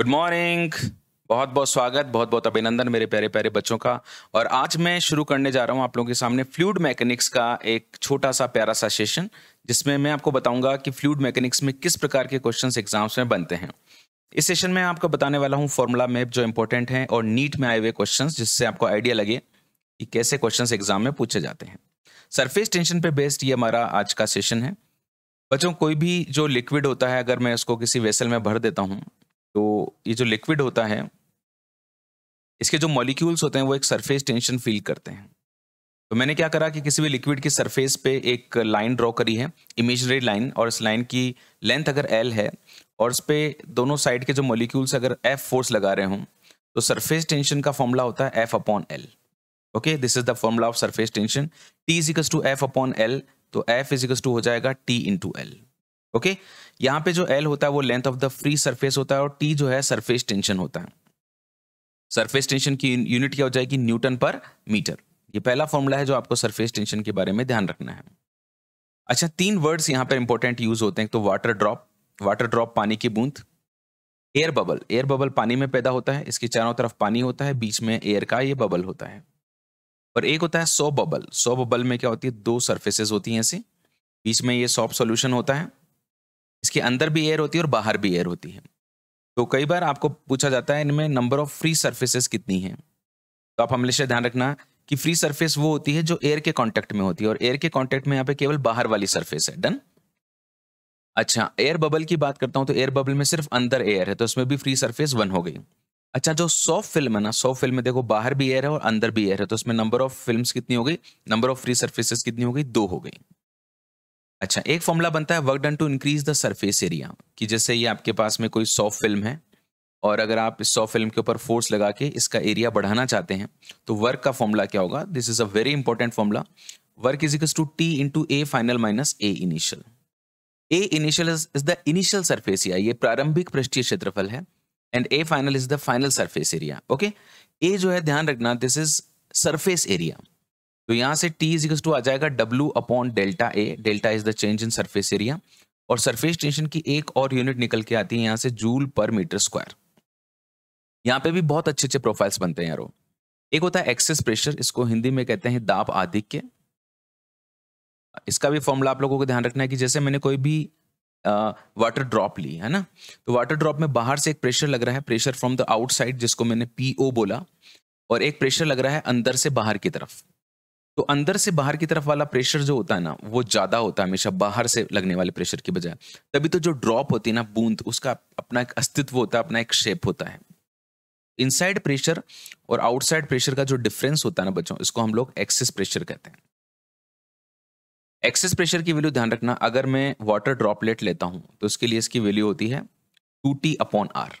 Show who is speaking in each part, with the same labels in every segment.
Speaker 1: Good morning बहुत बहुत स्वागत बहुत बहुत अभिनंदन मेरे प्यारे प्यारे बच्चों का और आज मैं शुरू करने जा रहा हूँ आप लोगों के सामने फ्लूड मैकेनिक्स का एक छोटा सा प्यारा सा सेशन जिसमें मैं आपको बताऊंगा कि फ्लूड मैकेनिक्स में किस प्रकार के क्वेश्चन एग्जाम्स में बनते हैं इस सेशन में आपको बताने वाला हूँ फॉर्मूला मैप जो इंपॉर्टेंट है और नीट में आए हुए क्वेश्चन जिससे आपको आइडिया लगे कि कैसे क्वेश्चन एग्जाम में पूछे जाते हैं सरफेस टेंशन पे बेस्ड ये हमारा आज का सेशन है बच्चों कोई भी जो लिक्विड होता है अगर मैं उसको किसी वेसल में भर देता हूँ तो ये जो लिक्विड होता है इसके जो मॉलिक्यूल्स होते हैं वो एक सरफेस टेंशन फील करते हैं तो मैंने क्या करा कि किसी भी लिक्विड की सरफेस पे एक लाइन ड्रॉ करी है इमेजनरी लाइन और इस लाइन की लेंथ अगर एल है और इस पर दोनों साइड के जो मॉलिक्यूल्स अगर एफ फोर्स लगा रहे हों तो सरफेस टेंशन का फॉर्मूला होता है f upon l okay this is the formula of surface tension t equals to f upon l तो एफ इजिकल्स टू हो जाएगा t into l okay okay? यहाँ पे जो एल होता है वो length of the free surface होता है और टी जो है सरफेस टेंशन होता है सरफेस टेंशन की यूनिट क्या हो जाएगी न्यूटन पर मीटर ये पहला फॉर्मूला है जो आपको सरफेस टेंशन के बारे में ध्यान रखना है अच्छा तीन वर्ड्स यहाँ पर इंपॉर्टेंट यूज होते हैं तो वाटर ड्रॉप वाटर ड्रॉप पानी की बूंद एयर बबल एयर बबल पानी में पैदा होता है इसके चारों तरफ पानी होता है बीच में एयर का ये बबल होता है और एक होता है सो बबल सो बबल में क्या होती है दो सर्फेसेज होती हैं ऐसे बीच में ये सॉफ्ट सॉल्यूशन होता है इसके अंदर भी एयर होती है और बाहर भी एयर होती है तो कई बार आपको पूछा जाता है इनमें नंबर ऑफ फ्री सर्फेसिस कितनी है तो आप हमेशा ध्यान रखना कि फ्री सर्फेस वो होती है जो एयर के कॉन्टेक्ट में होती है और एयर के कॉन्टेक्ट में यहाँ पे केवल बाहर वाली सर्फेस है डन अच्छा एयर बबल की बात करता हूँ तो एयर बबल में सिर्फ अंदर एयर है तो उसमें भी फ्री सर्फेस वन हो गई अच्छा जो सॉफ्ट फिल्म है ना सॉफ्ट फिल्म में देखो बाहर भी एयर है और अंदर भी एयर है तो उसमें नंबर ऑफ फिल्म कितनी हो गई नंबर ऑफ फ्री सर्फेसिस कितनी हो गई दो हो गई अच्छा एक फॉर्मूला बनता है work done to increase the surface area कि जैसे ये आपके पास में कोई सॉफ्ट फिल्म है और अगर आप इस सॉफ्ट फिल्म के ऊपर फोर्स लगा के इसका एरिया बढ़ाना चाहते हैं तो वर्क का फॉर्मूला क्या होगा this is a very important formula work is equal to t into A final minus A initial a initial is the initial surface area ये प्रारंभिक पृष्ठीय क्षेत्रफल है and a final is the final surface area okay a जो है ध्यान रखना this is surface area तो यहाँ से टी इजिकल्स टू आ जाएगा डब्ल्यू upon delta a delta is the change in surface area और सरफेस टेंशन की एक और यूनिट निकल के आती है यहाँ से जूल पर मीटर स्क्वायर यहाँ पे भी बहुत अच्छे अच्छे प्रोफाइल्स बनते हैं यारो एक होता है एक्सेस प्रेशर इसको हिंदी में कहते हैं दाप आधिक्य इसका भी फॉर्मूला आप लोगों को ध्यान रखना है कि जैसे मैंने कोई भी वाटर ड्रॉप ली है ना तो वाटर ड्रॉप में बाहर से एक प्रेशर लग रहा है प्रेशर फ्रॉम द आउटसाइड जिसको मैंने पीओ बोला और एक प्रेशर लग रहा है अंदर से बाहर की तरफ तो अंदर से बाहर की तरफ वाला प्रेशर जो होता है ना वो ज्यादा होता है हमेशा बाहर से लगने वाले प्रेशर की बजाय तभी तो जो ड्रॉप होती है ना बूंद उसका अपना एक अस्तित्व होता है अपना एक शेप होता है इनसाइड प्रेशर और आउटसाइड प्रेशर का जो डिफरेंस होता है ना बच्चों इसको हम लोग एक्सेस प्रेशर कहते हैं एक्सेस प्रेशर की वैल्यू ध्यान रखना अगर मैं वाटर ड्रॉपलेट लेता हूं तो उसके लिए इसकी वैल्यू होती है टू टी अपॉन आर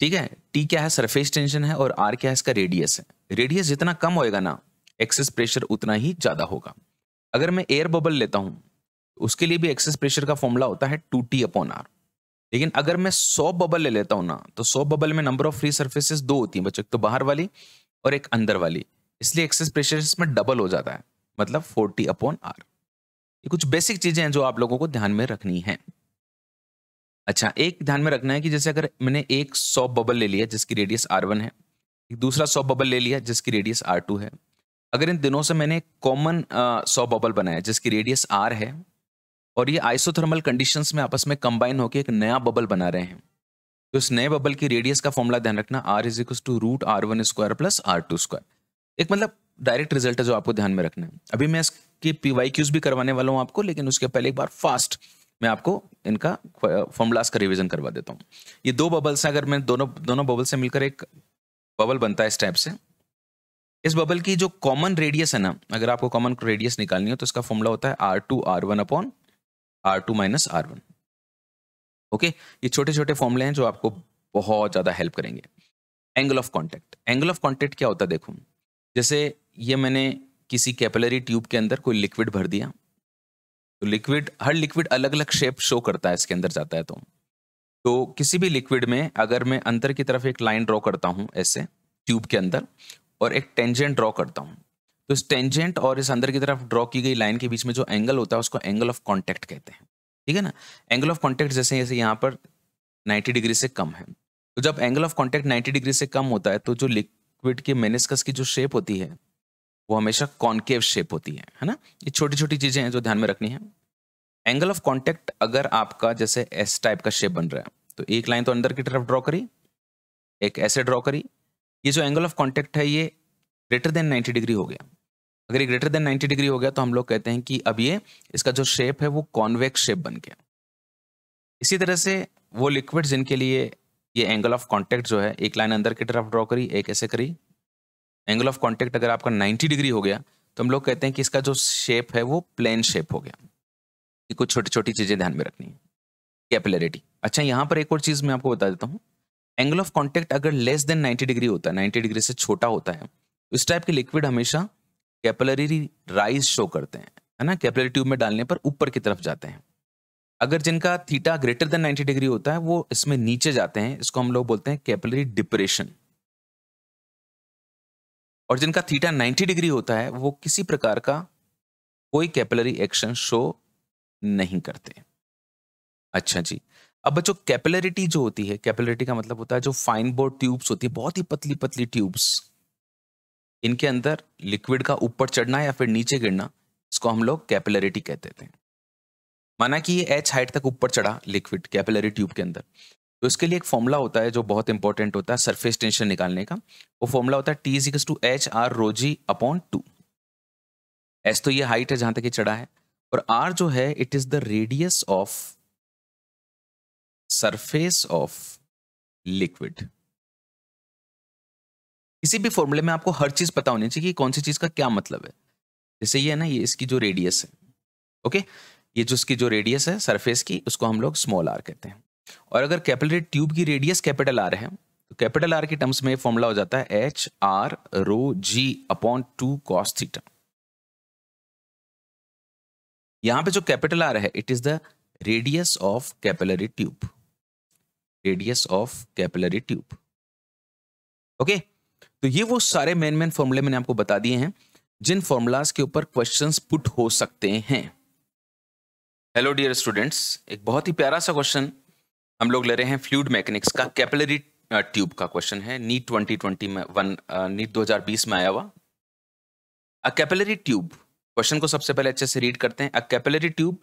Speaker 1: ठीक है टी क्या है सरफेस टेंशन है और आर क्या है इसका रेडियस है रेडियस जितना कम होएगा ना एक्सेस प्रेशर उतना ही ज़्यादा होगा अगर मैं एयर बबल लेता हूँ उसके लिए भी एक्सेस प्रेशर का फॉर्मूला होता है टू टी अपॉन आर लेकिन अगर मैं सौ बबल ले लेता हूं ना तो सौ बबल में नंबर ऑफ फ्री सर्फेसिस दो होती हैं बच्चों तो बाहर वाली और एक अंदर वाली इसलिए एक्सेस प्रेशर इसमें डबल हो जाता है मतलब फोर्टी अपॉन आर ये कुछ बेसिक चीज़ें हैं जो आप लोगों को ध्यान में रखनी है अच्छा एक ध्यान में रखना है कि जैसे अगर मैंने एक सौ बबल ले लिया जिसकी रेडियस आर वन है एक दूसरा सौ बबल ले लिया जिसकी रेडियस आर टू है अगर इन दिनों से मैंने कॉमन सौ बबल बनाया जिसकी रेडियस आर है और ये आइसोथर्मल कंडीशंस में आपस में कंबाइन होकर एक नया बबल बना रहे हैं तो इस नए बबल की रेडियस का फॉर्मूला ध्यान रखना r is equal to root r one square plus r two square एक मतलब डायरेक्ट रिजल्ट है जो आपको ध्यान में रखना है अभी मैं इसके पी वाई क्यूज भी करवाने वाला हूँ आपको लेकिन उसके पहले एक बार फास्ट मैं आपको इनका फॉर्मूलाज का रिविजन करवा देता हूँ ये दो बबल्स हैं अगर मैं दोनों दोनों बबल से मिलकर एक बबल बनता है इस टाइप से इस बबल की जो कॉमन रेडियस है ना अगर आपको कॉमन रेडियस निकालनी हो तो इसका फॉर्मूला होता है r two r one upon r two minus r one okay ये छोटे छोटे फॉर्मूले हैं जो आपको बहुत ज़्यादा हेल्प करेंगे angle of contact angle of contact क्या होता है देखो जैसे ये मैंने किसी कैपिलरी ट्यूब के अंदर कोई लिक्विड भर दिया तो लिक्विड हर लिक्विड अलग अलग शेप शो करता है इसके अंदर जाता है तो तो किसी भी लिक्विड में अगर मैं अंदर की तरफ एक लाइन ड्रॉ करता हूँ ऐसे ट्यूब के अंदर और एक टेंजेंट ड्रॉ करता हूँ तो इस टेंजेंट और इस अंदर की तरफ ड्रॉ की गई लाइन के बीच में जो एंगल होता है उसको एंगल ऑफ कॉन्टेक्ट कहते हैं ठीक है ना एंगल ऑफ कॉन्टेक्ट जैसे जैसे यहाँ पर नाइन्टी डिग्री से कम है तो जब angle of contact ninety degree से कम होता है तो जो लिक्विड के मेनिस्कस की जो शेप होती है वो हमेशा कॉन्केव शेप होती है है ना ये छोटी छोटी चीज़ें हैं जो ध्यान में रखनी है एंगल ऑफ कॉन्टैक्ट अगर आपका जैसे एस टाइप का शेप बन रहा है तो एक लाइन तो अंदर की तरफ ड्रॉ करी एक ऐसे ड्रॉ करी ये जो एंगल ऑफ कॉन्टेक्ट है ये ग्रेटर देन नाइन्टी डिग्री हो गया अगर ये ग्रेटर देन 90 डिग्री हो गया तो हम लोग कहते हैं कि अब ये इसका जो शेप है वो कॉन्वेक्स शेप बन गया इसी तरह से वो लिक्विड जिनके लिए ये एंगल ऑफ कॉन्टेक्ट जो है एक लाइन अंदर की तरफ ड्रॉ करी एक ऐसे करी एंगल ऑफ कॉन्टेक्ट अगर आपका 90 डिग्री हो गया तो हम लोग कहते हैं कि इसका जो शेप है वो प्लेन शेप हो गया ये कुछ छोटी छोटी चीज़ें ध्यान में रखनी है कैपिलरिटी अच्छा यहाँ पर एक और चीज़ मैं आपको बता देता हूँ एंगल ऑफ कॉन्टेक्ट अगर लेस देन 90 डिग्री होता है 90 डिग्री से छोटा होता है इस टाइप के लिक्विड हमेशा कैपलरी राइज शो करते हैं है ना कैपलरी ट्यूब में डालने पर ऊपर की तरफ जाते हैं अगर जिनका थीटा ग्रेटर देन 90 डिग्री होता है वो इसमें नीचे जाते हैं इसको हम लोग बोलते हैं कैपलरी डिप्रेशन और जिनका थीटा 90 डिग्री होता है वो किसी प्रकार का कोई कैपलरी एक्शन शो नहीं करते अच्छा जी अब बच्चों कैपिलरिटी जो होती है कैपिलरिटी का मतलब होता है जो फाइन बोर्ड ट्यूब्स होती है बहुत ही पतली पतली ट्यूब्स इनके अंदर लिक्विड का ऊपर चढ़ना या फिर नीचे गिरना इसको हम लोग कैपिलरिटी कहते थे माना कि ये एच हाइट तक ऊपर चढ़ा लिक्विड कैपिलरी ट्यूब के अंदर तो इसके लिए एक फॉर्मूला होता है जो बहुत इंपॉर्टेंट होता है सरफेस टेंशन निकालने का वो फॉर्मूला होता है t equals to h r rho g upon two h तो ये हाइट है जहां तक ये चढ़ा है और आर जो है it is the radius of surface of liquid किसी भी फॉर्मूले में आपको हर चीज पता होनी चाहिए कि कौन सी चीज का क्या मतलब है जैसे ये है ना ये इसकी जो रेडियस है ओके ये जो इसकी जो रेडियस है सरफेस की उसको हम लोग स्मॉल आर कहते हैं और अगर कैपिलरी ट्यूब की रेडियस कैपिटल आर है तो कैपिटल आर के टर्म्स में फॉर्मूला हो जाता है H R rho g upon two cos theta यहां पे जो कैपिटल आर है it is the radius of capillary tube radius of capillary tube okay तो ये वो सारे मेन मेन फॉर्मूले मैंने आपको बता दिए हैं जिन फॉर्मूलाज के ऊपर क्वेश्चंस पुट हो सकते हैं हेलो डियर स्टूडेंट्स एक बहुत ही प्यारा सा क्वेश्चन हम लोग ले रहे हैं फ्लूड मैकेनिक्स का कैपिलरी ट्यूब का क्वेश्चन है नीट ट्वेंटी में वन नीट बीस में आया हुआ अ कैपिलरी ट्यूब क्वेश्चन को सबसे पहले अच्छे से रीड करते हैं a capillary tube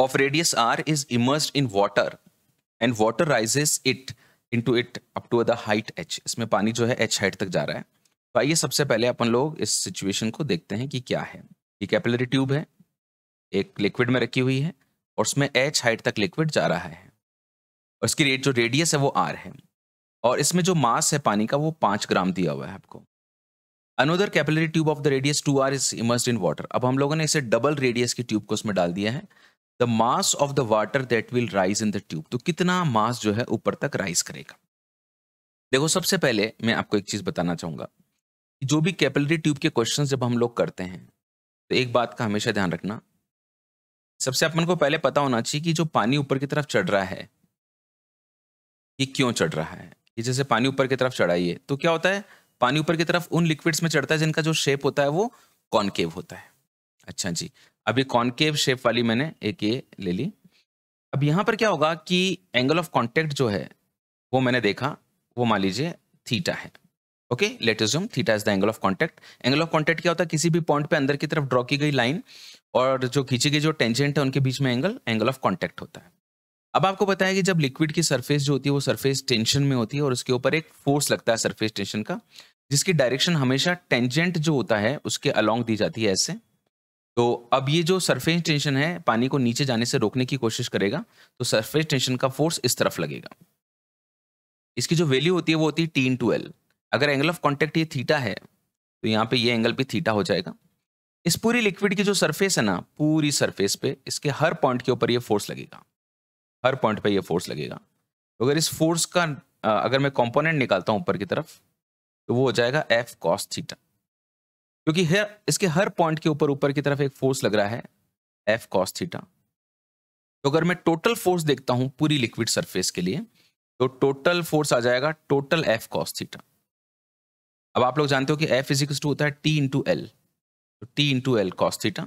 Speaker 1: of radius r is immersed in water and water rises it in to it up to the height h इसमें पानी जो है एच हाइट तक जा रहा है तो आइए सबसे पहले अपन लोग इस सिचुएशन को देखते हैं कि क्या है ये कैपिलरी ट्यूब है एक लिक्विड में रखी हुई है और उसमें एच हाइट तक लिक्विड जा रहा है और इसकी रेट जो रेडियस है वो आर है और इसमें जो मास है पानी का वो पाँच ग्राम दिया हुआ है आपको another capillary tube of the radius two r is immerse in water अब हम लोगों ने इसे डबल रेडियस की ट्यूब को उसमें डाल दिया है the mass of the water that will rise in the tube तो कितना मास जो है ऊपर तक राइज करेगा देखो सबसे पहले मैं आपको एक चीज बताना चाहूंगा जो भी कैपिलरी ट्यूब के क्वेश्चन जब हम लोग करते हैं तो एक बात का हमेशा ध्यान रखना सबसे अपन को पहले पता होना चाहिए कि जो पानी ऊपर की तरफ चढ़ रहा है ये क्यों चढ़ रहा है ये जैसे पानी ऊपर की तरफ चढ़ाइए तो क्या होता है पानी ऊपर की तरफ उन लिक्विड्स में चढ़ता है जिनका जो शेप होता है वो कॉनकेव होता है अच्छा जी अभी कॉन्केव शेप वाली मैंने एक ये ले ली अब यहाँ पर क्या होगा कि एंगल ऑफ कॉन्टेक्ट जो है वो मैंने देखा वो मान लीजिए थीटा है okay is theta is the angle of contact angle of contact क्या होता है किसी भी पॉइंट पे अंदर की तरफ ड्रॉ की गई लाइन और जो खींची गई जो टेंजेंट है उनके बीच में एंगल एंगल ऑफ कॉन्टेक्ट होता है अब आपको बताया कि जब लिक्विड की सरफेस जो होती है वो सरफेस टेंशन में होती है और उसके ऊपर एक फोर्स लगता है सरफेस टेंशन का जिसकी डायरेक्शन हमेशा टेंजेंट जो होता है उसके अलोंग दी जाती है ऐसे तो अब ये जो सरफेस टेंशन है पानी को नीचे जाने से रोकने की कोशिश करेगा तो सरफेस टेंशन का फोर्स इस तरफ लगेगा इसकी जो वैल्यू होती है वो होती है टी टू एल अगर एंगल ऑफ कॉन्टेक्ट ये थीटा है तो यहाँ पे ये एंगल भी थीटा हो जाएगा इस पूरी लिक्विड की जो सरफेस है ना पूरी सरफेस पे इसके हर पॉइंट के ऊपर ये फोर्स लगेगा हर पॉइंट पे ये फोर्स लगेगा तो अगर इस फोर्स का अगर मैं कंपोनेंट निकालता हूँ ऊपर की तरफ तो वो हो जाएगा एफ कॉस थीटा क्योंकि हर इसके हर पॉइंट के ऊपर ऊपर की तरफ एक फोर्स लग रहा है एफ कॉस थीटा तो अगर मैं टोटल फोर्स देखता हूं पूरी लिक्विड सरफेस के लिए तो टोटल फोर्स आ जाएगा टोटल एफ कॉस थीटा अब आप लोग जानते हो कि एफ इजिक्स टू होता है टी इंटू एल तो t into l cos theta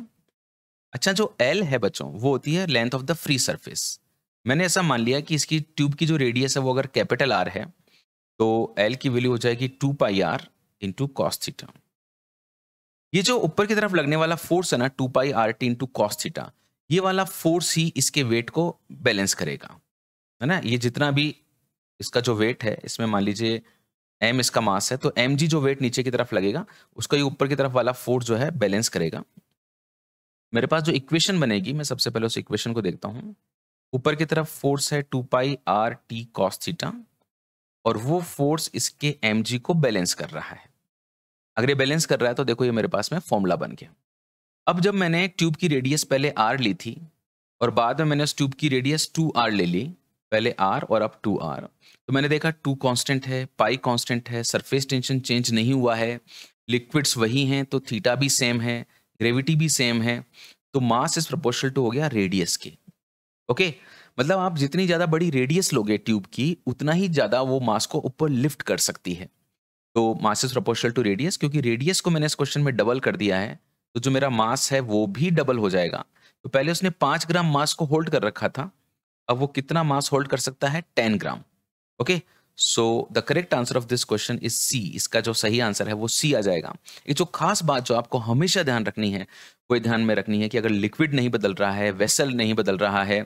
Speaker 1: अच्छा जो एल है बच्चों वो होती है length of the free surface मैंने ऐसा मान लिया कि इसकी ट्यूब की जो रेडियस है वो अगर कैपिटल आर है तो एल की वैल्यू हो जाएगी two pi r into cos theta ये जो ऊपर की तरफ लगने वाला फोर्स है ना two pi r t into cos theta ये वाला फोर्स ही इसके वेट को बैलेंस करेगा है ना ये जितना भी इसका जो वेट है इसमें मान लीजिए एम इसका मास है तो एम जी जो वेट नीचे की तरफ लगेगा उसका ये ऊपर की तरफ वाला फोर्स जो है बैलेंस करेगा मेरे पास जो इक्वेशन बनेगी मैं सबसे पहले उस इक्वेशन को देखता हूँ ऊपर की तरफ फोर्स है two pi r t cos theta और वो फोर्स इसके एम जी को बैलेंस कर रहा है अगर ये बैलेंस कर रहा है तो देखो ये मेरे पास में फॉर्मूला बन गया अब जब मैंने ट्यूब की रेडियस पहले आर ली थी और बाद में मैंने उस ट्यूब की रेडियस टू आर ले ली पहले आर और अब टू आर तो मैंने देखा टू कांस्टेंट है पाई कांस्टेंट है सरफेस टेंशन चेंज नहीं हुआ है लिक्विड्स वही हैं तो थीटा भी सेम है ग्रेविटी भी सेम है तो मास इस प्रपोर्शनल टू हो गया रेडियस के ओके मतलब आप जितनी ज़्यादा बड़ी रेडियस लोगे ट्यूब की उतना ही ज़्यादा वो मास को ऊपर लिफ्ट कर सकती है तो मासेस प्रोपोर्शनल टू रेडियस क्योंकि रेडियस को मैंने इस क्वेश्चन में डबल कर दिया है तो जो मेरा मास है वो भी डबल हो जाएगा तो पहले उसने पांच ग्राम मास को होल्ड कर रखा था अब वो कितना मास होल्ड कर सकता है ten gram okay so the correct answer of this question is c इसका जो सही आंसर है वो सी आ जाएगा ये जो खास बात जो आपको हमेशा ध्यान रखनी है वो ध्यान में रखनी है कि अगर लिक्विड नहीं बदल रहा है वेसल नहीं बदल रहा है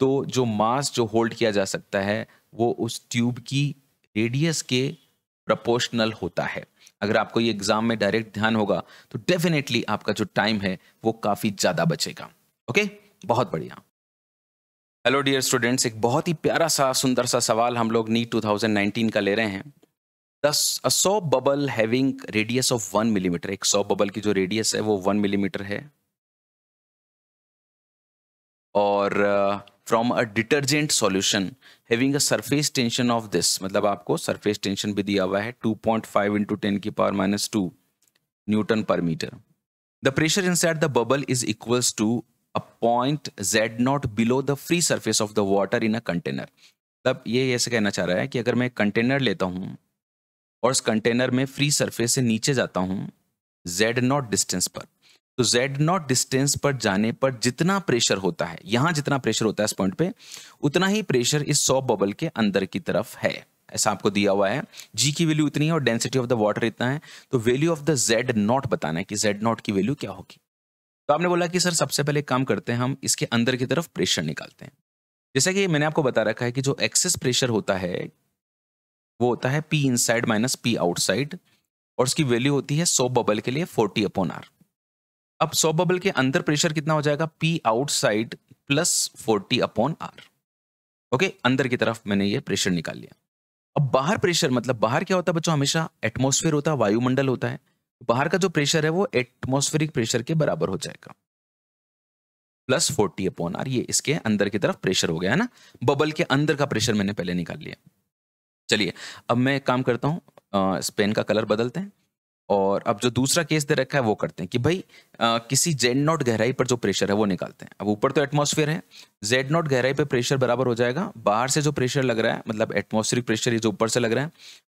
Speaker 1: तो जो मास जो होल्ड किया जा सकता है वो उस ट्यूब की रेडियस के प्रपोर्शनल होता है अगर आपको ये एग्जाम में डायरेक्ट ध्यान होगा तो डेफिनेटली आपका जो टाइम है वो काफी ज्यादा बचेगा ओके बहुत बढ़िया हेलो डियर स्टूडेंट्स एक बहुत ही प्यारा सा सुंदर सा सवाल हम लोग नीट 2019 का ले रहे हैं दस अ सौ bubble having radius of one millimetre एक सौ बबल की जो रेडियस है वो वन मिलीमीटर है और from a detergent solution having a surface tension of this मतलब आपको सरफेस टेंशन भी दिया हुआ है 2.5 पॉइंट फाइव इंटू टेन की पावर माइनस टू न्यूटन पर metre the pressure inside the bubble is equals to a point z naught below the free surface of the water in a container मतलब ये ऐसे कहना चाह रहा है कि अगर मैं कंटेनर लेता हूँ और उस कंटेनर में फ्री सरफेस से नीचे जाता हूँ जेड नॉट डिस्टेंस पर तो जेड नॉट डिस्टेंस पर जाने पर जितना प्रेशर होता है यहां जितना प्रेशर होता है इस पॉइंट पे उतना ही प्रेशर इस सौ बबल के अंदर की तरफ है ऐसा आपको दिया हुआ है जी की वैल्यू इतनी है और डेंसिटी ऑफ द वाटर इतना है तो value of the z naught बताना है कि जेड नॉट की वैल्यू क्या होगी तो आपने बोला कि सर सबसे पहले काम करते हैं हम इसके अंदर की तरफ प्रेशर निकालते हैं जैसा कि मैंने आपको बता रखा है कि जो एक्सेस प्रेशर होता है वो होता है p inside minus p outside और उसकी वैल्यू होती है सौ बबल के लिए फोर्टी अपॉन आर अब सौ बबल के अंदर प्रेशर कितना हो जाएगा p outside plus forty upon r okay अंदर की तरफ मैंने ये प्रेशर निकाल लिया अब बाहर प्रेशर मतलब बाहर क्या होता है बच्चों हमेशा एटमोस्फेयर होता है वायुमंडल होता है बाहर का जो प्रेशर है वो एटमोस्फेरिक प्रेशर के बराबर हो जाएगा प्लस फोर्टी अपॉन आर ये इसके अंदर की तरफ प्रेशर हो गया है ना बबल के अंदर का प्रेशर मैंने पहले निकाल लिया चलिए अब मैं काम करता हूँ स्पेन का कलर बदलते हैं और अब जो दूसरा केस दे रखा है वो करते हैं कि भाई आ, किसी जेड नॉट गहराई पर जो प्रेशर है वो निकालते हैं अब ऊपर तो एटमॉस्फेयर है जेड नॉट गहराई पर प्रेशर बराबर हो जाएगा बाहर से जो प्रेशर लग रहा है मतलब एटमॉस्फेरिक प्रेशर ये जो ऊपर से लग रहा है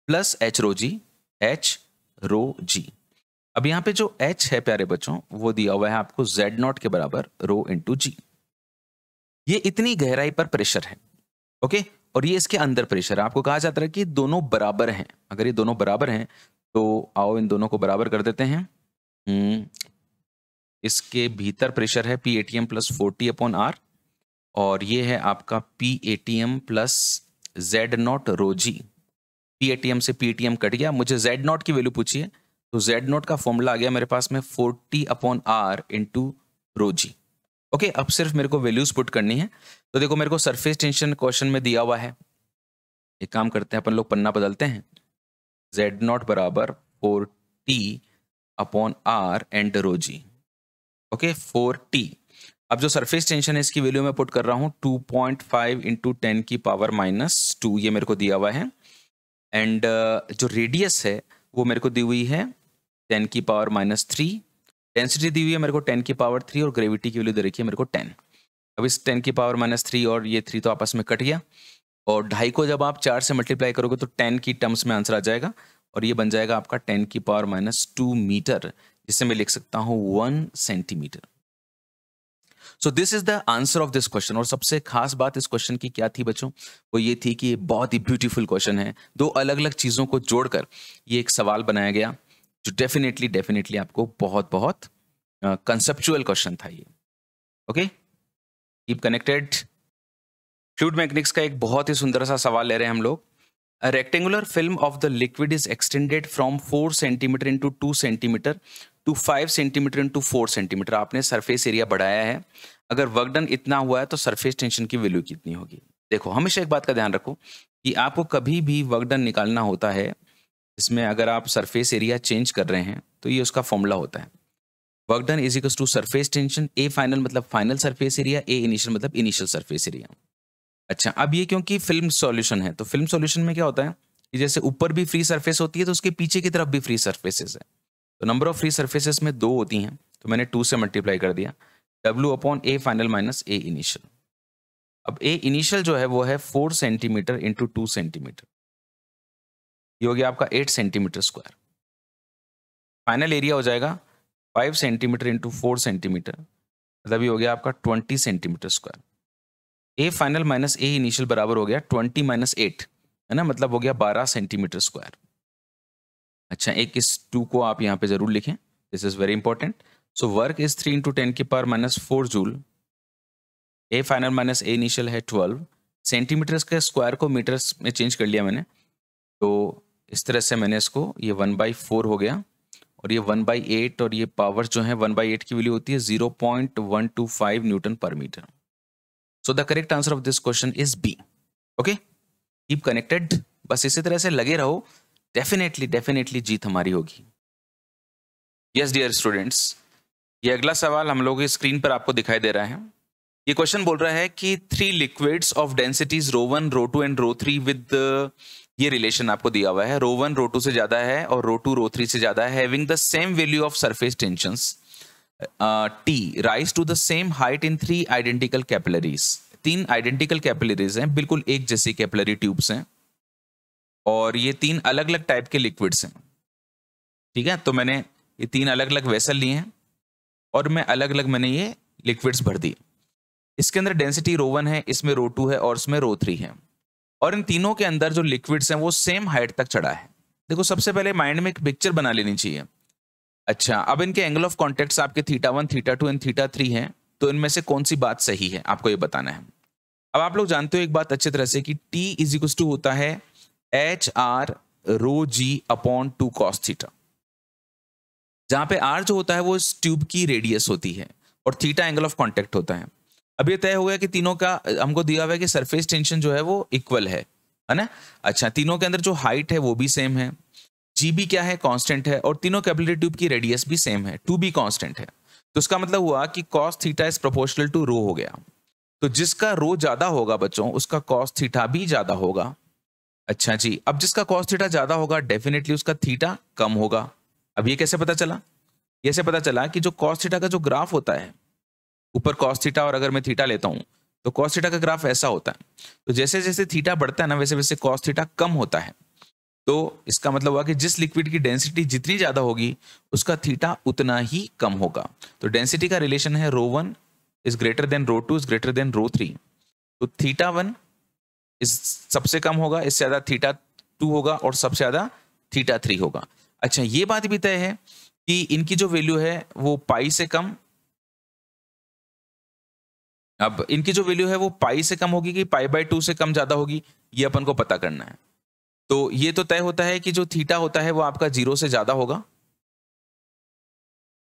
Speaker 1: plus h rho g h rho g अब यहाँ पे जो एच है प्यारे बच्चों वो दिया हुआ है आपको जेड नॉट के बराबर रो इंटू जी ये इतनी गहराई पर प्रेशर है ओके और ये इसके अंदर प्रेशर है आपको कहा जाता है कि दोनों बराबर हैं अगर ये दोनों बराबर हैं तो आओ इन दोनों को बराबर कर देते हैं हम्म, इसके भीतर प्रेशर है P A T M plus forty upon R और ये है आपका P A T M plus Z naught rho g P A T M से P A T M cut गया मुझे जेड नॉट की वैल्यू पूछिए तो जेड नॉट का फॉर्मूला आ गया मेरे पास में four T upon R into rho g okay अब सिर्फ मेरे को वैल्यूज पुट करनी है तो देखो मेरे को सरफेस टेंशन क्वेश्चन में दिया हुआ है एक काम करते हैं अपन लोग पन्ना बदलते हैं जेड नॉट बराबर four T upon R and rho g okay four T अब जो सरफेस टेंशन है इसकी वैल्यू मैं पुट कर रहा हूँ two point five into ten की पावर माइनस टू ये मेरे को दिया हुआ है एंड uh, जो रेडियस है वो मेरे को दी हुई है टेन की पावर माइनस थ्री डेंसिटी दी हुई है मेरे को टेन की पावर थ्री और ग्रेविटी की वैल्यू दे रखी है मेरे को टेन अब इस टेन की पावर माइनस थ्री और ये थ्री तो आपस में कट गया और ढाई को जब आप चार से मल्टीप्लाई करोगे तो टेन की टर्म्स में आंसर आ जाएगा और ये बन जाएगा आपका टेन की पावर माइनस टू मीटर जिससे मैं लिख सकता हूं one centimetre so this is the answer of this question और सबसे खास बात इस क्वेश्चन की क्या थी बच्चों वो ये थी कि ये बहुत ही ब्यूटीफुल क्वेश्चन है दो अलग अलग चीज़ों को जोड़कर ये एक सवाल बनाया गया जो डेफिनेटली डेफिनेटली आपको बहुत बहुत कंसेप्चुअल uh, क्वेश्चन था ये okay keep connected fluid mechanics का एक बहुत ही सुंदर सा सवाल ले रहे हैं हम लोग rectangular film of the liquid is extended from four centimetre into two centimetre to five centimetre into four centimetre आपने सरफेस एरिया बढ़ाया है अगर वर्क डन इतना हुआ है तो सरफेस टेंशन की वैल्यू कितनी होगी देखो हमेशा एक बात का ध्यान रखो कि आपको कभी भी वर्क डन निकालना होता है इसमें अगर आप सरफेस एरिया चेंज कर रहे हैं तो ये उसका फॉर्मूला होता है work done is equal to surface tension A final मतलब final surface area A initial मतलब इनिशियल सरफेस एरिया अच्छा अब ये क्योंकि फिल्म सॉल्यूशन है तो फिल्म सॉल्यूशन में क्या होता है कि जैसे ऊपर भी फ्री सरफेस होती है तो उसके पीछे की तरफ भी फ्री सरफेसेस है तो नंबर ऑफ फ्री सरफेसेस में दो होती हैं तो मैंने टू से मल्टीप्लाई कर दिया W upon A final minus A initial अब ए इनिशियल जो है वो है four centimetre into two centimetre ये हो गया आपका eight centimetre square final area हो जाएगा five centimetre into four centimetre मतलब ये हो गया आपका twenty centimetre square A final minus A initial बराबर हो गया ट्वेंटी माइनस एट है ना मतलब हो गया बारह सेंटीमीटर स्क्वायर अच्छा एक इस टू को आप यहाँ पे जरूर लिखें this is very important so work is three into ten की power minus four joule A final minus A initial है ट्वेल्व सेंटीमीटर्स के स्क्वायर को मीटर्स में चेंज कर लिया मैंने तो इस तरह से मैंने इसको ये वन बाई फोर हो गया और ये वन बाई एट और ये पावर जो है वन बाई एट की वैल्यू होती है zero point one two five newton पर metre so the correct answer of this question is B okay keep connected बस इसी तरह से लगे रहो डेफिनेटली डेफिनेटली जीत हमारी होगी यस डियर स्टूडेंट्स ये अगला सवाल हम लोग स्क्रीन पर आपको दिखाई दे रहा है ये क्वेश्चन बोल रहा है कि three liquids of densities rho one rho two and rho three with ये रिलेशन आपको दिया हुआ है रो वन रो टू से ज्यादा है और रो टू रो थ्री से ज्यादा है having the same value of surface tensions T rise to the same height in three identical capillaries तीन आइडेंटिकल कैपिलरीज हैं बिल्कुल एक जैसी कैपिलरी ट्यूब्स हैं और ये तीन अलग अलग टाइप के लिक्विड्स हैं ठीक है तो मैंने ये तीन अलग अलग वेसल लिए हैं और मैं अलग अलग मैंने ये लिक्विड्स भर दिए इसके अंदर डेंसिटी रो वन है इसमें रो टू है और इसमें रो थ्री है और इन तीनों के अंदर जो लिक्विड्स हैं वो सेम हाइट तक चढ़ा है देखो सबसे पहले माइंड में एक पिक्चर बना लेनी चाहिए अच्छा अब इनके एंगल ऑफ कॉन्टेक्ट आपके theta one theta two and theta three है तो इनमें से कौन सी बात सही है आपको ये बताना है अब आप लोग जानते हो एक बात अच्छी तरह से कि टी इज इक्व टू होता है H R rho g upon two cos theta जहां पे आर जो होता है वो इस ट्यूब की रेडियस होती है और थीटा एंगल ऑफ कॉन्टेक्ट होता है अब ये तय हो गया कि तीनों का हमको दिया हुआ है कि सरफेस टेंशन जो है वो इक्वल है है ना अच्छा तीनों के अंदर जो हाइट है वो भी सेम है जीबी क्या है कांस्टेंट है और तीनों कैपिलरी ट्यूब की रेडियस भी सेम है टू बी कांस्टेंट है तो उसका मतलब हुआ कि cos theta is proportional to rho हो गया तो जिसका रो ज्यादा होगा बच्चों उसका कॉस थीटा भी ज्यादा होगा अच्छा जी अब जिसका कॉस थीटा ज्यादा होगा डेफिनेटली उसका थीटा कम होगा अब ये कैसे पता चला ये से पता चला कि जो कॉस थीटा का जो ग्राफ होता है ऊपर कॉस थीटा और अगर मैं थीटा लेता हूँ तो कॉस थीटा का ग्राफ ऐसा होता है तो जैसे जैसे थीटा बढ़ता है ना वैसे वैसे कॉस थीटा कम होता है तो इसका मतलब हुआ कि जिस लिक्विड की डेंसिटी जितनी ज़्यादा होगी उसका थीटा उतना ही कम होगा तो डेंसिटी का रिलेशन है rho one is greater than rho two is greater than rho three तो थीटा वन इस सबसे कम होगा इससे ज़्यादा थीटा टू होगा और सबसे ज़्यादा थीटा थ्री होगा अच्छा ये बात भी तय है कि इनकी जो वैल्यू है वो पाई से कम अब इनकी जो वैल्यू है वो पाई से कम होगी कि पाई बाय टू से कम ज़्यादा होगी ये अपन को पता करना है तो ये तो तय होता है कि जो थीटा होता है वो आपका जीरो से ज्यादा होगा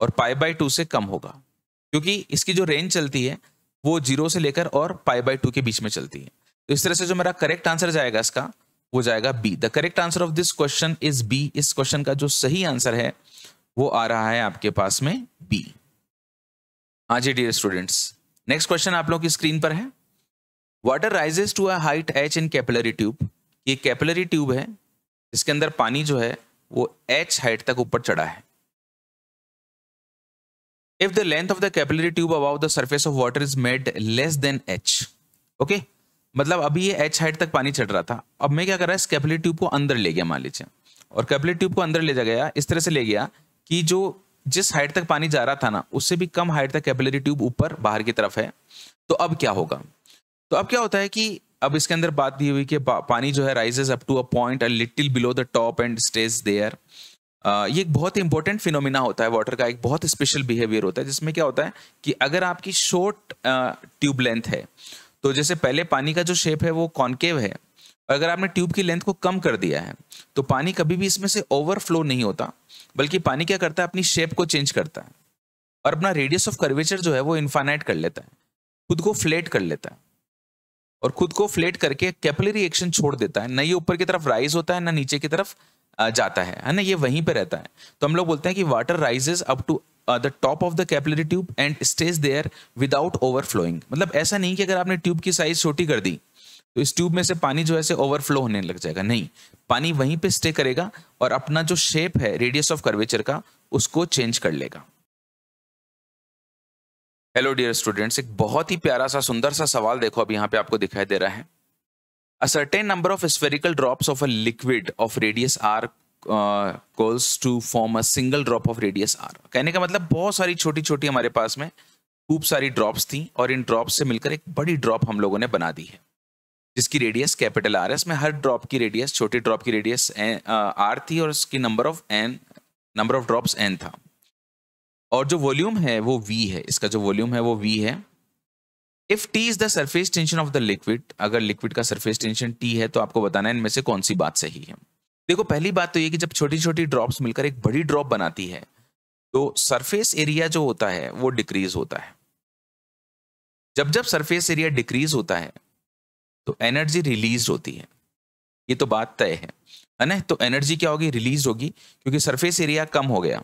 Speaker 1: और पाई बाय टू से कम होगा क्योंकि इसकी जो रेंज चलती है वो जीरो से लेकर और पाई बाय टू के बीच में चलती है तो इस तरह से जो मेरा करेक्ट आंसर जाएगा इसका वो जाएगा B the correct answer of this question is B इस क्वेश्चन का जो सही आंसर है वो आ रहा है आपके पास में बी हाँ जी डियर स्टूडेंट्स नेक्स्ट क्वेश्चन आप लोग की स्क्रीन पर है water rises to a height H in capillary tube ये कैपिलरी ट्यूब है जिसके अंदर पानी जो है वो एच हाइट तक ऊपर चढ़ा है if the length of the capillary tube about the surface of water is made less than H okay मतलब अभी ये एच हाइट तक पानी चढ़ रहा था अब मैं क्या कर रहा है इस कैपिलरी ट्यूब को अंदर ले गया मान लीजिए और कैपिलरी ट्यूब को अंदर ले जा गया इस तरह से ले गया कि जो जिस हाइट तक पानी जा रहा था ना उससे भी कम हाइट तक कैपिलरी ट्यूब ऊपर बाहर की तरफ है तो अब क्या होगा तो अब क्या होता है कि अब इसके अंदर बात दी हुई कि पानी जो है rises up to a point a little below the top and stays there ये एक बहुत ही इंपॉर्टेंट फिनोमिना होता है वाटर का एक बहुत स्पेशल बिहेवियर होता है जिसमें क्या होता है कि अगर आपकी शॉर्ट ट्यूब लेंथ है तो जैसे पहले पानी का जो शेप है वो कॉन्केव है अगर आपने ट्यूब की लेंथ को कम कर दिया है तो पानी कभी भी इसमें से ओवरफ्लो नहीं होता बल्कि पानी क्या करता है अपनी शेप को चेंज करता है और अपना रेडियस ऑफ कर्वेचर जो है वो इन्फाइनाइट कर लेता है खुद को फ्लेट कर लेता है और खुद को फ्लेट करके कैपिलरी एक्शन छोड़ देता है ना ये ऊपर की तरफ राइज होता है ना नीचे की तरफ जाता है है ना ये वहीं पे रहता है तो हम लोग बोलते हैं कि water rises up to the top of the capillary tube and stays there without overflowing मतलब ऐसा नहीं कि अगर आपने ट्यूब की साइज छोटी कर दी तो इस ट्यूब में से पानी जो है ओवरफ्लो होने लग जाएगा नहीं पानी वहीं पे स्टे करेगा और अपना जो शेप है रेडियस ऑफ कर्वेचर का उसको चेंज कर लेगा हेलो डियर स्टूडेंट्स एक बहुत ही प्यारा सा सुंदर सा सवाल देखो अब यहाँ पे आपको दिखाई दे रहा है a certain number of spherical drops of a liquid of radius R coalesce to form a single drop of radius R कहने का मतलब बहुत सारी छोटी छोटी हमारे पास में खूब सारी ड्रॉप्स थी और इन ड्रॉप से मिलकर एक बड़ी ड्रॉप हम लोगों ने बना दी है जिसकी रेडियस कैपिटल आर है इसमें हर ड्रॉप की रेडियस छोटी ड्रॉप की रेडियस आर uh, थी और उसकी number of N number of drops N था और जो वॉल्यूम है वो वी है इसका जो वॉल्यूम है वो वी है if T is the surface tension of the liquid अगर लिक्विड का सरफेस टेंशन टी है तो आपको बताना है इनमें से कौन सी बात सही है देखो पहली बात तो ये कि जब छोटी छोटी ड्रॉप्स मिलकर एक बड़ी ड्रॉप बनाती है तो सरफेस एरिया जो होता है वो डिक्रीज होता है जब जब सरफेस एरिया डिक्रीज होता है तो एनर्जी रिलीज होती है ये तो बात तय है है ना तो एनर्जी क्या होगी रिलीज होगी क्योंकि सरफेस एरिया कम हो गया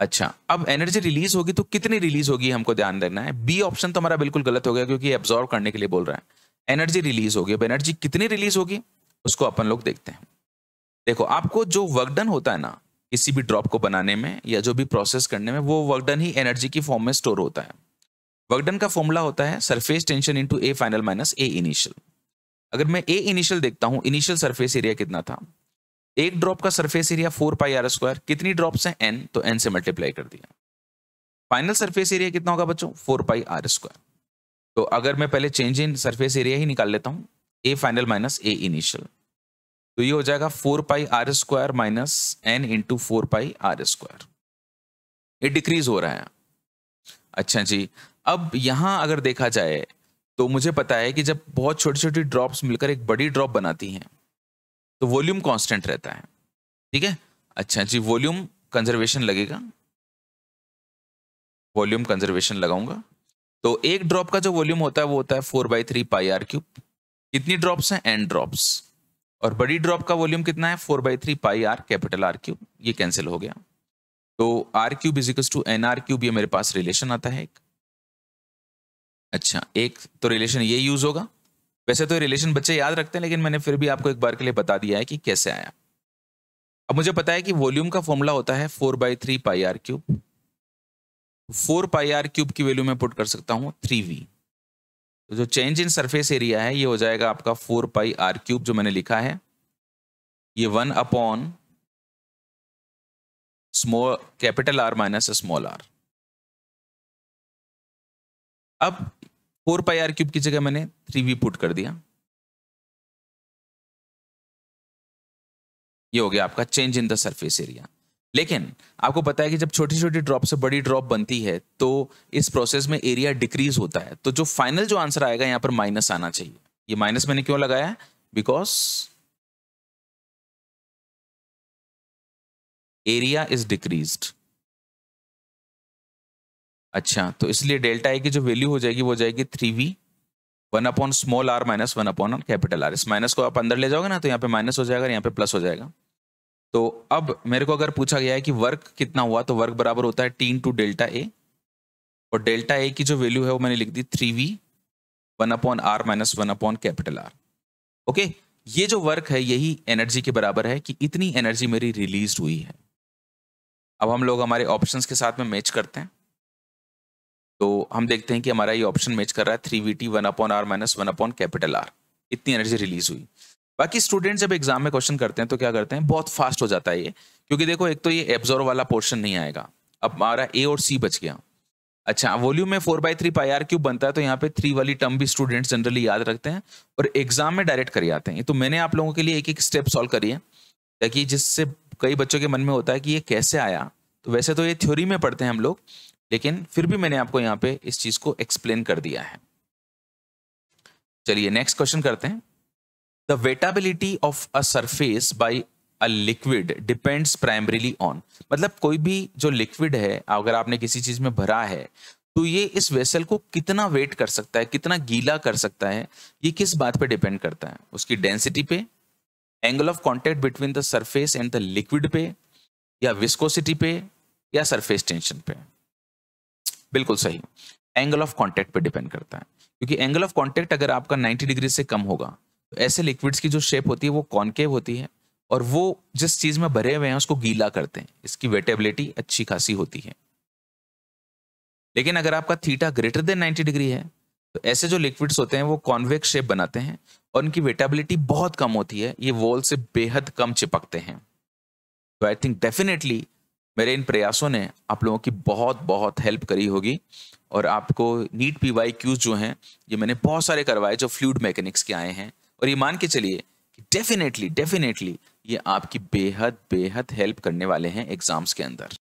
Speaker 1: अच्छा अब एनर्जी रिलीज होगी तो कितनी रिलीज होगी हमको ध्यान देना है बी ऑप्शन तो हमारा बिल्कुल गलत हो गया क्योंकि एब्जॉर्व करने के लिए बोल रहा है एनर्जी रिलीज होगी अब एनर्जी कितनी रिलीज होगी उसको अपन लोग देखते हैं देखो आपको जो वर्कडन होता है ना किसी भी ड्रॉप को बनाने में या जो भी प्रोसेस करने में वो वर्कडन ही एनर्जी की फॉर्म में स्टोर होता है वर्कडन का फॉर्मूला होता है सरफेस टेंशन इंटू ए फाइनल माइनस ए इनिशियल अगर मैं ए इनिशियल देखता हूँ इनिशियल सरफेस एरिया कितना था एक ड्रॉप का surface area four pi R square कितनी ड्रॉप्स हैं एन तो एन से मल्टीप्लाई कर दिया फाइनल सरफेस एरिया कितना होगा बच्चों फोर पाई आर स्क्वायर तो अगर मैं पहले चेंज इन सरफेस एरिया ही निकाल लेता हूँ A final minus A initial तो ये हो जाएगा four pi R square minus N into four pi R square ये डिक्रीज हो रहा है अच्छा जी अब यहां अगर देखा जाए तो मुझे पता है कि जब बहुत छोटी छोटी ड्रॉप्स मिलकर एक बड़ी ड्रॉप बनाती हैं तो वॉल्यूम कांस्टेंट रहता है ठीक है अच्छा जी वॉल्यूम कंजर्वेशन लगेगा वॉल्यूम कंजर्वेशन लगाऊंगा तो एक ड्रॉप का जो वॉल्यूम होता है वो होता है four by three pi R cube कितनी ड्रॉप्स हैं एन ड्रॉप्स और बड़ी ड्रॉप का वॉल्यूम कितना है four by three pi R capital R cube ये कैंसिल हो गया तो R cube equals to N R cube ये मेरे पास रिलेशन आता है एक अच्छा एक तो रिलेशन ये यूज होगा वैसे तो ये रिलेशन बच्चे याद रखते हैं लेकिन मैंने फिर भी आपको एक बार के लिए बता दिया है कि कैसे आया अब मुझे पता है कि वॉल्यूम का फॉर्मूला होता है four by three pi R cube four pi R cube की वैल्यू मैं पुट कर सकता हूँ थ्री वी तो जो चेंज इन सरफेस एरिया है ये हो जाएगा आपका फोर पाई आर क्यूब जो मैंने लिखा है ये one upon small capital R minus small R अब फोर पाई आर क्यूब की जगह मैंने थ्री वी पुट कर दिया ये हो गया आपका change in the surface area लेकिन आपको पता है कि जब छोटी छोटी ड्रॉप से बड़ी ड्रॉप बनती है तो इस प्रोसेस में एरिया डिक्रीज होता है तो जो फाइनल जो आंसर आएगा यहां पर माइनस आना चाहिए ये माइनस मैंने क्यों लगाया बिकॉज एरिया इज डिक्रीज्ड अच्छा तो इसलिए डेल्टा ए की जो वैल्यू हो जाएगी वो जाएगी three V one upon small R minus one upon capital R इस माइनस को आप अंदर ले जाओगे ना तो यहाँ पे माइनस हो जाएगा यहाँ पे प्लस हो जाएगा तो अब मेरे को अगर पूछा गया है कि वर्क कितना हुआ तो वर्क बराबर होता है टी टू डेल्टा ए और डेल्टा ए की जो वैल्यू है वो मैंने लिख दी three V one upon R minus one upon capital R okay ये जो वर्क है यही एनर्जी के बराबर है कि इतनी एनर्जी मेरी रिलीज हुई है अब हम लोग हमारे ऑप्शंस के साथ में मैच करते हैं तो हम देखते हैं कि हमारा ये ऑप्शन मैच कर रहा है three V T one upon R minus one upon capital R इतनी एनर्जी रिलीज हुई बाकी स्टूडेंट जब एग्जाम में क्वेश्चन करते हैं तो क्या करते हैं बहुत फास्ट हो जाता है ये क्योंकि देखो एक तो ये एब्जॉर्व वाला पोर्शन नहीं आएगा अब हमारा ए और सी बच गया अच्छा वॉल्यूम में four by three pi R cube बनता है तो यहाँ पे थ्री वाली टर्म भी स्टूडेंट्स जनरली याद रखते हैं और एग्जाम में डायरेक्ट कर आते हैं तो मैंने आप लोगों के लिए एक एक स्टेप सॉल्व करी है ताकि जिससे कई बच्चों के मन में होता है कि ये कैसे आया तो वैसे तो ये थ्योरी में पढ़ते हैं हम लोग लेकिन फिर भी मैंने आपको यहां पे इस चीज को एक्सप्लेन कर दिया है चलिए नेक्स्ट क्वेश्चन करते हैं the wettability of a surface by a liquid depends primarily on मतलब कोई भी जो लिक्विड है अगर आपने किसी चीज में भरा है तो ये इस वेसल को कितना वेट कर सकता है कितना गीला कर सकता है ये किस बात पे डिपेंड करता है उसकी डेंसिटी पे angle of contact between the surface and the liquid पे या विस्कोसिटी पे या सरफेस टेंशन पे बिल्कुल सही एंगल ऑफ कॉन्टेक्ट पर डिपेंड करता है क्योंकि एंगल ऑफ कॉन्टेक्ट अगर आपका 90 डिग्री से कम होगा तो ऐसे लिक्विड्स की जो शेप होती है वो कॉन्केव होती है और वो जिस चीज में भरे हुए हैं उसको गीला करते हैं इसकी वेटेबिलिटी अच्छी खासी होती है लेकिन अगर आपका थीटा ग्रेटर देन 90 डिग्री है तो ऐसे जो लिक्विड्स होते हैं वो कॉन्वेक्स शेप बनाते हैं और उनकी वेटेबिलिटी बहुत कम होती है ये वॉल से बेहद कम चिपकते हैं तो आई थिंक डेफिनेटली मेरे इन प्रयासों ने आप लोगों की बहुत बहुत हेल्प करी होगी और आपको नीट पी वाई क्यूज जो हैं ये मैंने बहुत सारे करवाए जो फ्लूड मैकेनिक्स के आए हैं और ये मान के चलिए कि डेफिनेटली डेफिनेटली ये आपकी बेहद बेहद हेल्प करने वाले हैं एग्जाम्स के अंदर